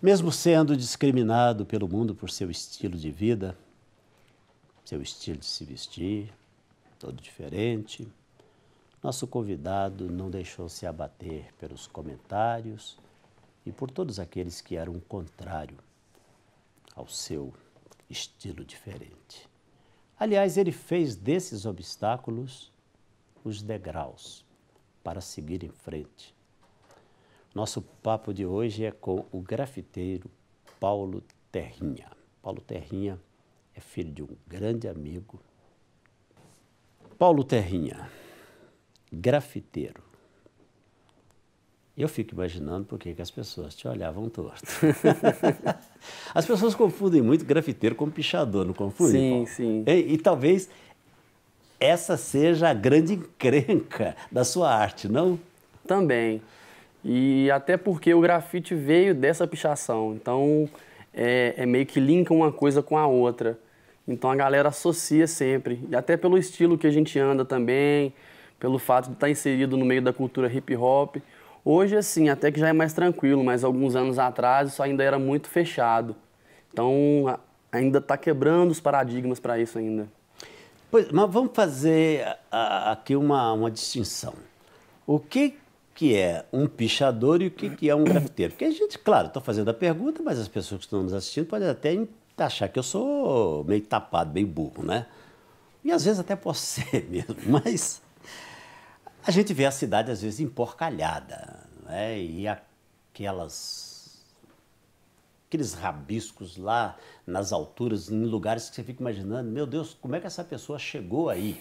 Mesmo sendo discriminado pelo mundo por seu estilo de vida, seu estilo de se vestir, todo diferente, nosso convidado não deixou se abater pelos comentários e por todos aqueles que eram contrário ao seu estilo diferente. Aliás, ele fez desses obstáculos os degraus para seguir em frente, nosso papo de hoje é com o grafiteiro Paulo Terrinha. Paulo Terrinha é filho de um grande amigo. Paulo Terrinha, grafiteiro. Eu fico imaginando por que as pessoas te olhavam torto. as pessoas confundem muito grafiteiro com pichador, não confundem? Sim, Paulo? sim. E, e talvez essa seja a grande encrenca da sua arte, não? Também. E até porque o grafite veio dessa pichação. Então é, é, meio que linka uma coisa com a outra. Então a galera associa sempre. E até pelo estilo que a gente anda também, pelo fato de estar tá inserido no meio da cultura hip hop. Hoje, assim, até que já é mais tranquilo, mas alguns anos atrás isso ainda era muito fechado. Então ainda está quebrando os paradigmas para isso ainda. Pois, mas vamos fazer aqui uma, uma distinção. O que que é um pichador e o que, que é um grafiteiro. Porque a gente, claro, estou fazendo a pergunta, mas as pessoas que estão nos assistindo podem até achar que eu sou meio tapado, meio burro, né? E às vezes até posso ser mesmo, mas a gente vê a cidade às vezes emporcalhada, né? E aquelas aqueles rabiscos lá nas alturas, em lugares que você fica imaginando, meu Deus, como é que essa pessoa chegou aí?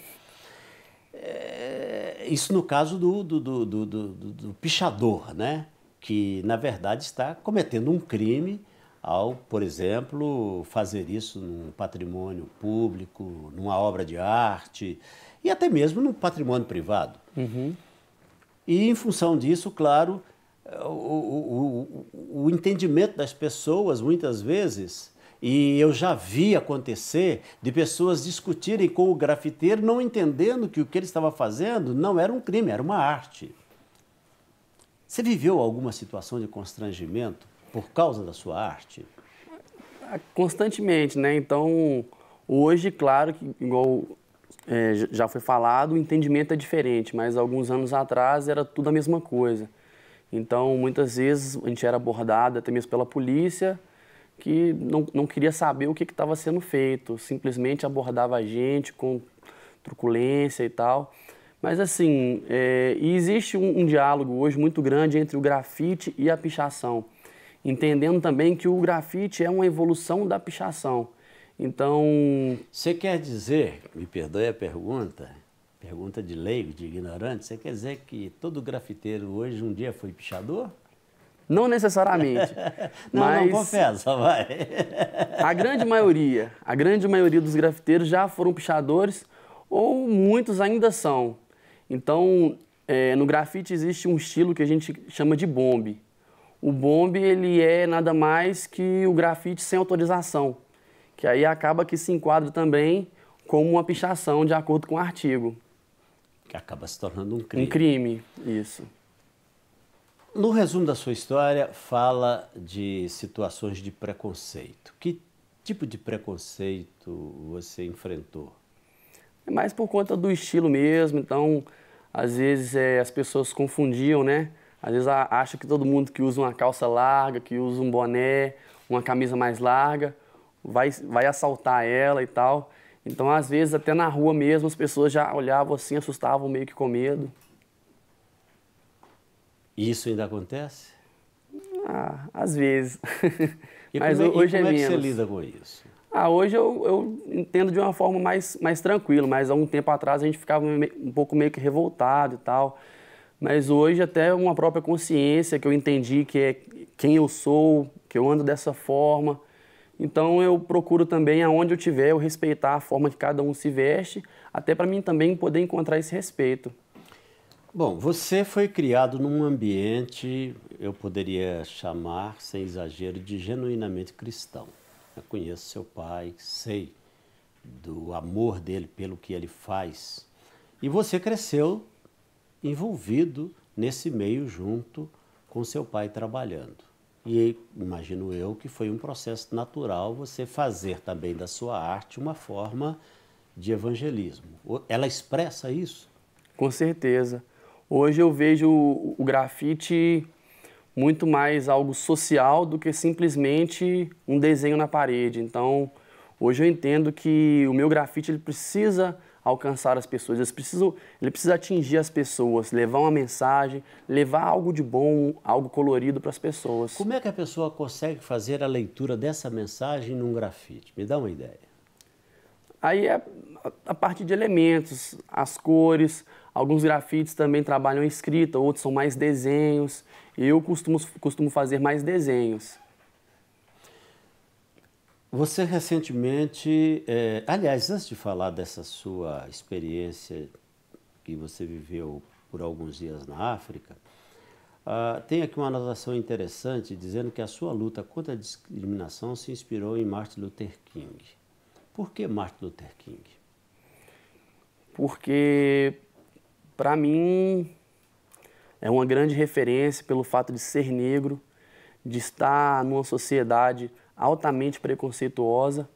É, isso no caso do, do, do, do, pichador, né? que na verdade está cometendo um crime ao, por exemplo, fazer isso num patrimônio público, numa obra de arte e até mesmo num patrimônio privado. Uhum. E em função disso, claro, o, o, o, o entendimento das pessoas muitas vezes e eu já vi acontecer de pessoas discutirem com o grafiteiro, não entendendo que o que ele estava fazendo não era um crime, era uma arte. Você viveu alguma situação de constrangimento por causa da sua arte? Ah, constantemente, né? Então, hoje, claro que, igual é, já foi falado, o entendimento é diferente, mas alguns anos atrás era tudo a mesma coisa. Então, muitas vezes a gente era abordado até mesmo pela polícia que não, não queria saber o que estava sendo feito, simplesmente abordava a gente com truculência e tal. Mas assim, é, e existe um, um, diálogo hoje muito grande entre o grafite e a pichação, entendendo também que o grafite é uma evolução da pichação. Então. Você quer dizer, me perdoe a pergunta, pergunta de leigo, de ignorante, você quer dizer que todo grafiteiro hoje um dia foi pichador? Não necessariamente. não, mas não, confesso, vai. a grande maioria, a grande maioria dos grafiteiros já foram pichadores ou muitos ainda são. Então, é, no grafite existe um estilo que a gente chama de bombe. O bombe, ele é nada mais que o grafite sem autorização, que aí acaba que se enquadra também como uma pichação de acordo com o artigo. Que acaba se tornando um crime. Um crime, isso. No resumo da sua história, fala de situações de preconceito. Que tipo de preconceito você enfrentou? É mais por conta do estilo mesmo, então às vezes é, as pessoas confundiam, né? Às vezes acha que todo mundo que usa uma calça larga, que usa um boné, uma camisa mais larga, vai, vai assaltar ela e tal. Então, às vezes, até na rua mesmo, as pessoas já olhavam assim, assustavam meio que com medo. E isso ainda acontece? Ah, às vezes. E Mas como, é, hoje e como é, é menos. que você lida com isso? Ah, hoje eu, eu entendo de uma forma mais, mais tranquila, mas há um tempo atrás a gente ficava um pouco meio que revoltado e tal. Mas hoje até uma própria consciência que eu entendi que é quem eu sou, que eu ando dessa forma. Então eu procuro também, aonde eu tiver, eu respeitar a forma que cada um se veste, até para mim também poder encontrar esse respeito. Bom, você foi criado num ambiente, eu poderia chamar, sem exagero, de genuinamente cristão. Eu conheço seu pai, sei do amor dele pelo que ele faz. E você cresceu envolvido nesse meio junto com seu pai trabalhando. E imagino eu que foi um processo natural você fazer também da sua arte uma forma de evangelismo. Ela expressa isso? Com certeza. Hoje eu vejo o grafite muito mais algo social do que simplesmente um desenho na parede. Então, hoje eu entendo que o meu grafite ele precisa alcançar as pessoas, ele precisa, ele precisa atingir as pessoas, levar uma mensagem, levar algo de bom, algo colorido para as pessoas. Como é que a pessoa consegue fazer a leitura dessa mensagem num grafite? Me dá uma ideia. Aí é a partir de elementos, as cores, Alguns grafites também trabalham escrita, outros são mais desenhos. Eu costumo, costumo fazer mais desenhos. Você recentemente, é, aliás, antes de falar dessa sua experiência que você viveu por alguns dias na África, Uh, tem aqui uma anotação interessante dizendo que a sua luta contra a discriminação se inspirou em Martin Luther King. Por que Martin Luther King? Porque para mim, é uma grande referência pelo fato de ser negro, de estar numa sociedade altamente preconceituosa.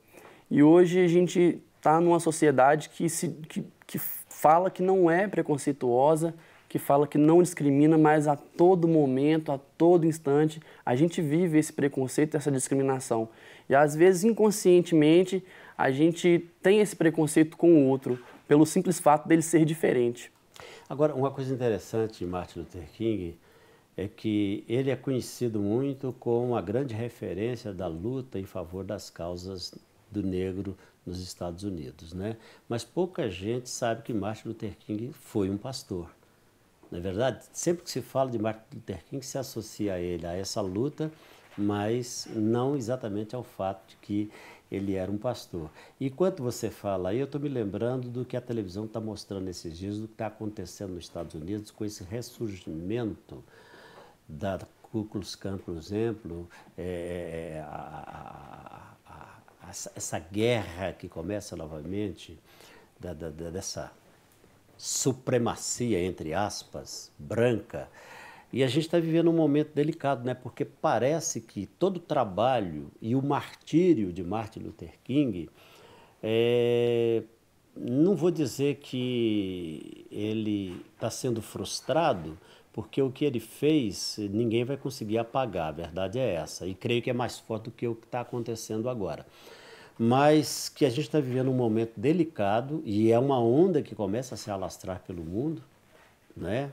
E hoje a gente está numa sociedade que, se, que, que fala que não é preconceituosa, que fala que não discrimina, mas a todo momento, a todo instante, a gente vive esse preconceito, essa discriminação. E às vezes, inconscientemente, a gente tem esse preconceito com o outro, pelo simples fato dele ser diferente. Agora, uma coisa interessante de Martin Luther King é que ele é conhecido muito como a grande referência da luta em favor das causas do negro nos Estados Unidos, né? Mas pouca gente sabe que Martin Luther King foi um pastor. Na é verdade, sempre que se fala de Martin Luther King, se associa a ele a essa luta, mas não exatamente ao fato de que ele era um pastor. E quando você fala aí, eu estou me lembrando do que a televisão está mostrando esses dias, do que está acontecendo nos Estados Unidos com esse ressurgimento da Ku Klux Klan, por exemplo, é, é a, a, a, essa guerra que começa novamente, da, da, dessa supremacia, entre aspas, branca, e a gente está vivendo um momento delicado, né? porque parece que todo o trabalho e o martírio de Martin Luther King, é... não vou dizer que ele está sendo frustrado, porque o que ele fez ninguém vai conseguir apagar, a verdade é essa. E creio que é mais forte do que o que está acontecendo agora. Mas que a gente está vivendo um momento delicado e é uma onda que começa a se alastrar pelo mundo, né?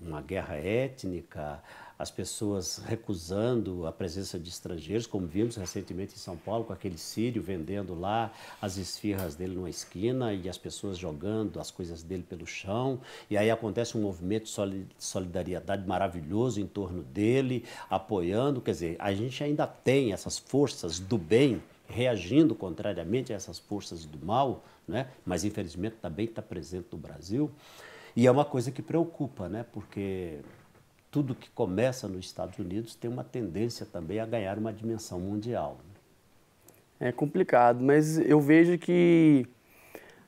uma guerra étnica, as pessoas recusando a presença de estrangeiros, como vimos recentemente em São Paulo, com aquele sírio vendendo lá as esfirras dele numa esquina e as pessoas jogando as coisas dele pelo chão. E aí acontece um movimento de solidariedade maravilhoso em torno dele, apoiando. Quer dizer, a gente ainda tem essas forças do bem reagindo contrariamente a essas forças do mal, né? mas infelizmente também está presente no Brasil. E é uma coisa que preocupa, né? porque tudo que começa nos Estados Unidos tem uma tendência também a ganhar uma dimensão mundial. Né? É complicado, mas eu vejo que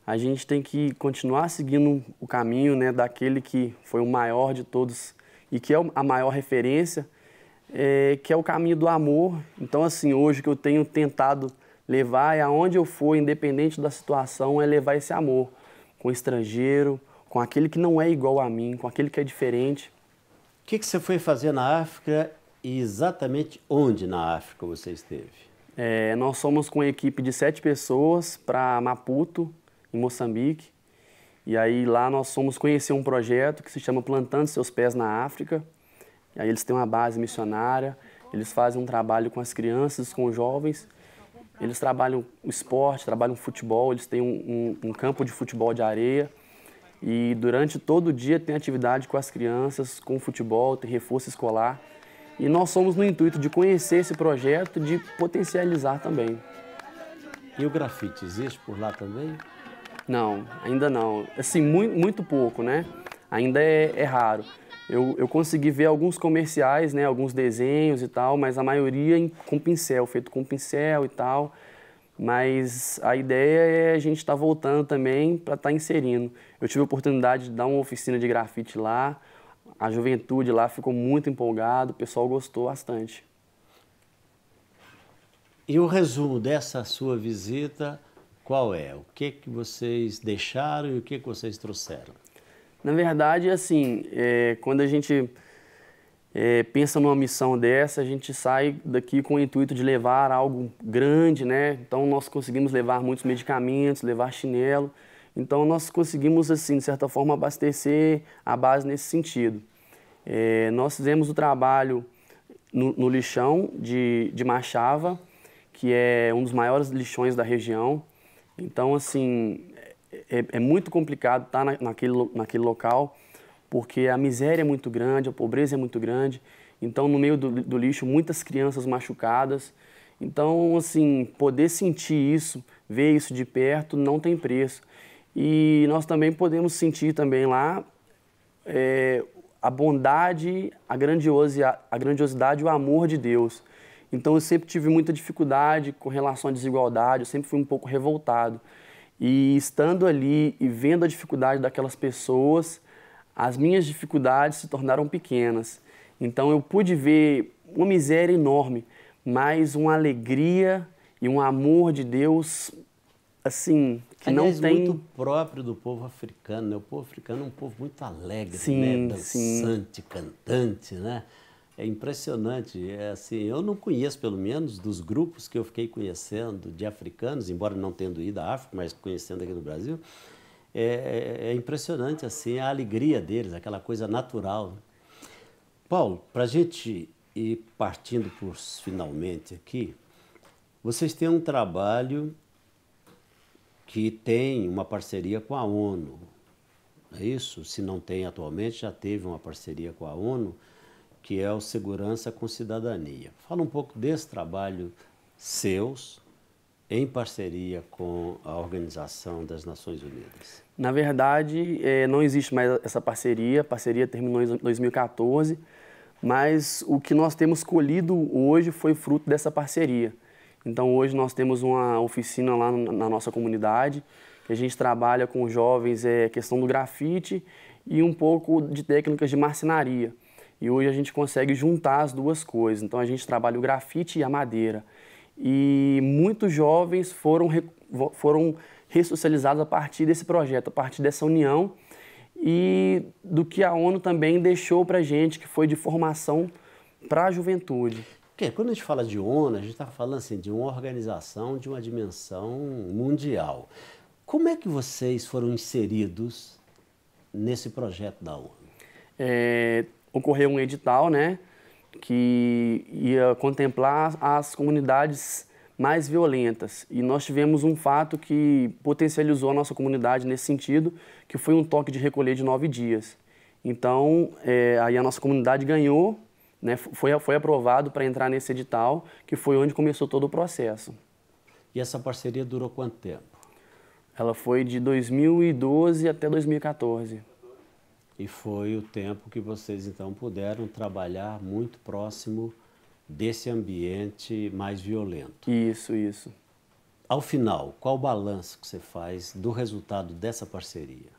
a gente tem que continuar seguindo o caminho né, daquele que foi o maior de todos e que é a maior referência, é, que é o caminho do amor. Então, assim, hoje que eu tenho tentado levar, e aonde eu for, independente da situação, é levar esse amor com estrangeiro, com aquele que não é igual a mim, com aquele que é diferente. O que, que você foi fazer na África e exatamente onde na África você esteve? É, nós somos com uma equipe de sete pessoas para Maputo, em Moçambique. E aí lá nós fomos conhecer um projeto que se chama Plantando Seus Pés na África. E aí eles têm uma base missionária, eles fazem um trabalho com as crianças, com os jovens. Eles trabalham o esporte, trabalham futebol, eles têm um, um, um campo de futebol de areia. E durante todo o dia tem atividade com as crianças, com futebol, tem reforço escolar. E nós somos no intuito de conhecer esse projeto, de potencializar também. E o grafite existe por lá também? Não, ainda não. Assim, muito, muito pouco, né? Ainda é, é raro. Eu, eu, consegui ver alguns comerciais, né, alguns desenhos e tal, mas a maioria com pincel, feito com pincel e tal. Mas a ideia é a gente estar tá voltando também para estar tá inserindo. Eu tive a oportunidade de dar uma oficina de grafite lá, a juventude lá ficou muito empolgada, o pessoal gostou bastante. E o resumo dessa sua visita, qual é? O que, que vocês deixaram e o que, que vocês trouxeram? Na verdade, assim, é, quando a gente é, pensa numa missão dessa, a gente sai daqui com o intuito de levar algo grande, né? Então nós conseguimos levar muitos medicamentos, levar chinelo. Então nós conseguimos, assim, de certa forma, abastecer a base nesse sentido. É, nós fizemos o trabalho no, no lixão de, de Machava, que é um dos maiores lixões da região. Então, assim, é, é, é muito complicado estar na, naquele, naquele local porque a miséria é muito grande, a pobreza é muito grande. Então, no meio do, do lixo, muitas crianças machucadas. Então, assim, poder sentir isso, ver isso de perto, não tem preço. E nós também podemos sentir também lá é, a bondade, a, grandiosia, a grandiosidade e o amor de Deus. Então eu sempre tive muita dificuldade com relação à desigualdade, eu sempre fui um pouco revoltado. E estando ali e vendo a dificuldade daquelas pessoas, as minhas dificuldades se tornaram pequenas. Então eu pude ver uma miséria enorme, mas uma alegria e um amor de Deus assim que Aliás, não tem muito próprio do povo africano né? o povo africano é um povo muito alegre sim, né? dançante sim. cantante né é impressionante é assim eu não conheço pelo menos dos grupos que eu fiquei conhecendo de africanos embora não tendo ido à África mas conhecendo aqui no Brasil é, é, é impressionante assim a alegria deles, aquela coisa natural. Né? Paulo, para a gente ir partindo por finalmente aqui, vocês têm um trabalho que tem uma parceria com a ONU. É isso? Se não tem atualmente, já teve uma parceria com a ONU, que é o Segurança com Cidadania. Fala um pouco desse trabalho seus em parceria com a Organização das Nações Unidas? Na verdade, é, não existe mais essa parceria, a parceria terminou em 2014, mas o que nós temos colhido hoje foi fruto dessa parceria. Então, hoje nós temos uma oficina lá na nossa comunidade, que a gente trabalha com jovens é questão do grafite e um pouco de técnicas de marcenaria. E hoje a gente consegue juntar as duas coisas. Então, a gente trabalha o grafite e a madeira e muitos jovens foram, foram ressocializados a partir desse projeto, a partir dessa união e do que a ONU também deixou para a gente, que foi de formação para a juventude. quando a gente fala de ONU, a gente está falando assim, de uma organização de uma dimensão mundial. Como é que vocês foram inseridos nesse projeto da ONU? É, ocorreu um edital, né? que ia contemplar as comunidades mais violentas. E nós tivemos um fato que potencializou a nossa comunidade nesse sentido, que foi um toque de recolher de nove dias. Então, é, aí a nossa comunidade ganhou, né, foi, foi aprovado para entrar nesse edital, que foi onde começou todo o processo. E essa parceria durou quanto tempo? Ela foi de 2012 até 2014 e foi o tempo que vocês então puderam trabalhar muito próximo desse ambiente mais violento. Isso, isso. Ao final, qual o balanço que você faz do resultado dessa parceria?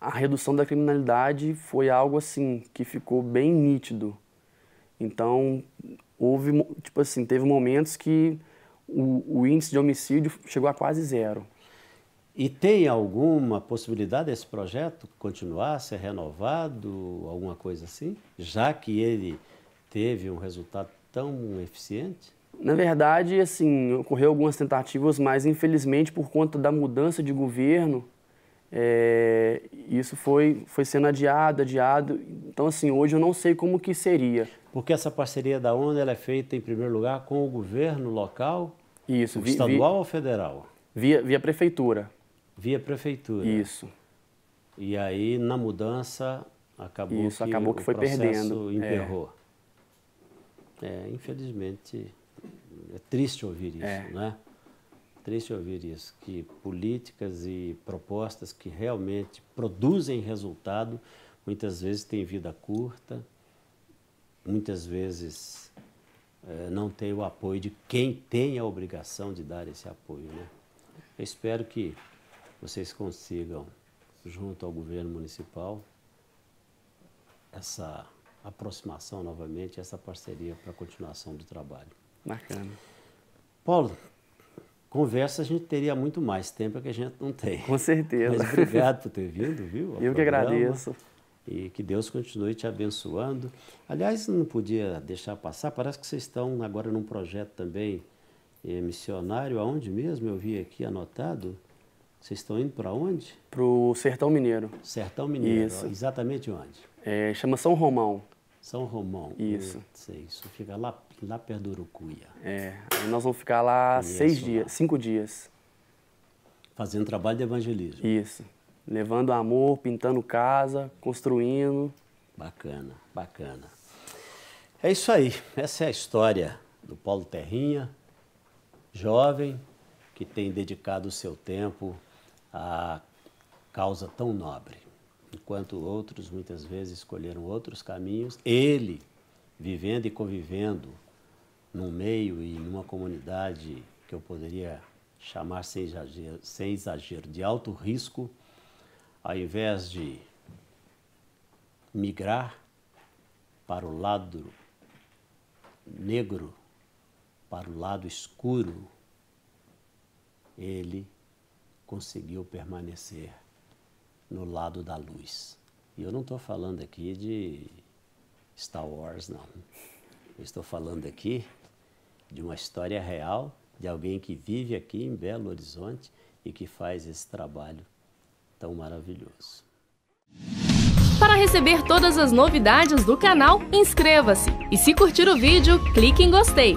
A redução da criminalidade foi algo assim que ficou bem nítido. Então, houve, tipo assim, teve momentos que o, o índice de homicídio chegou a quase zero. E tem alguma possibilidade desse projeto continuar, ser renovado, alguma coisa assim? Já que ele teve um resultado tão eficiente? Na verdade, assim, ocorreu algumas tentativas, mas infelizmente por conta da mudança de governo, é, isso foi, foi sendo adiado, adiado. Então, assim, hoje eu não sei como que seria. Porque essa parceria da ONU ela é feita, em primeiro lugar, com o governo local? Isso. Vi, estadual vi, ou federal? Via, via prefeitura. Via prefeitura. Isso. E aí, na mudança, acabou Isso, que acabou que o foi perdendo. enterrou. É. é. infelizmente, é triste ouvir isso, é. né? Triste ouvir isso, que políticas e propostas que realmente produzem resultado, muitas vezes têm vida curta, muitas vezes é, não tem o apoio de quem tem a obrigação de dar esse apoio, né? Eu espero que vocês consigam, junto ao governo municipal, essa aproximação novamente, essa parceria para a continuação do trabalho. Bacana. Paulo, conversa a gente teria muito mais tempo é que a gente não tem. Com certeza. Mas obrigado por ter vindo, viu? Eu programa. que agradeço. E que Deus continue te abençoando. Aliás, não podia deixar passar, parece que vocês estão agora num projeto também eh, missionário, aonde mesmo eu vi aqui anotado? Vocês estão indo para onde? Para o Sertão Mineiro. Sertão Mineiro. Isso. Exatamente onde? É, chama São Romão. São Romão. Hum, isso. sei, isso fica lá, lá perto do Urucuia. É, aí nós vamos ficar lá Conheço seis dias, lá. cinco dias. Fazendo trabalho de evangelismo. Isso. Levando amor, pintando casa, construindo. Bacana, bacana. É isso aí. Essa é a história do Paulo Terrinha, jovem, que tem dedicado o seu tempo a causa tão nobre, enquanto outros muitas vezes escolheram outros caminhos. Ele, vivendo e convivendo num meio e numa comunidade que eu poderia chamar sem exagero, sem exagero de alto risco, ao invés de migrar para o lado negro, para o lado escuro, ele conseguiu permanecer no lado da luz. E eu não estou falando aqui de Star Wars, não. Eu estou falando aqui de uma história real de alguém que vive aqui em Belo Horizonte e que faz esse trabalho tão maravilhoso. Para receber todas as novidades do canal, inscreva-se e se curtir o vídeo, clique em gostei.